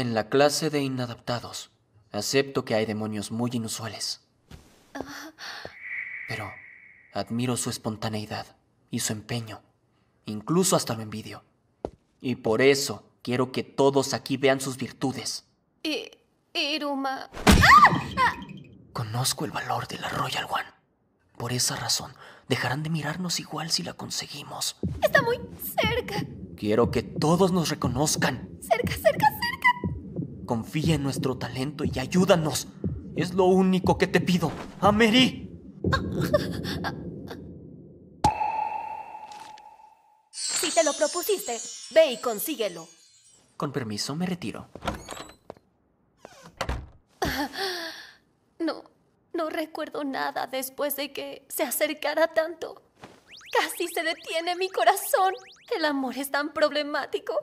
En la clase de inadaptados, acepto que hay demonios muy inusuales. Pero admiro su espontaneidad y su empeño. Incluso hasta lo envidio. Y por eso quiero que todos aquí vean sus virtudes. Iruma. Conozco el valor de la Royal One. Por esa razón, dejarán de mirarnos igual si la conseguimos. Está muy cerca. Quiero que todos nos reconozcan. Cerca, cerca, Confía en nuestro talento y ayúdanos. Es lo único que te pido. ¡Ameri! Si te lo propusiste, ve y consíguelo. Con permiso, me retiro. No, no recuerdo nada después de que se acercara tanto. Casi se detiene mi corazón. El amor es tan problemático.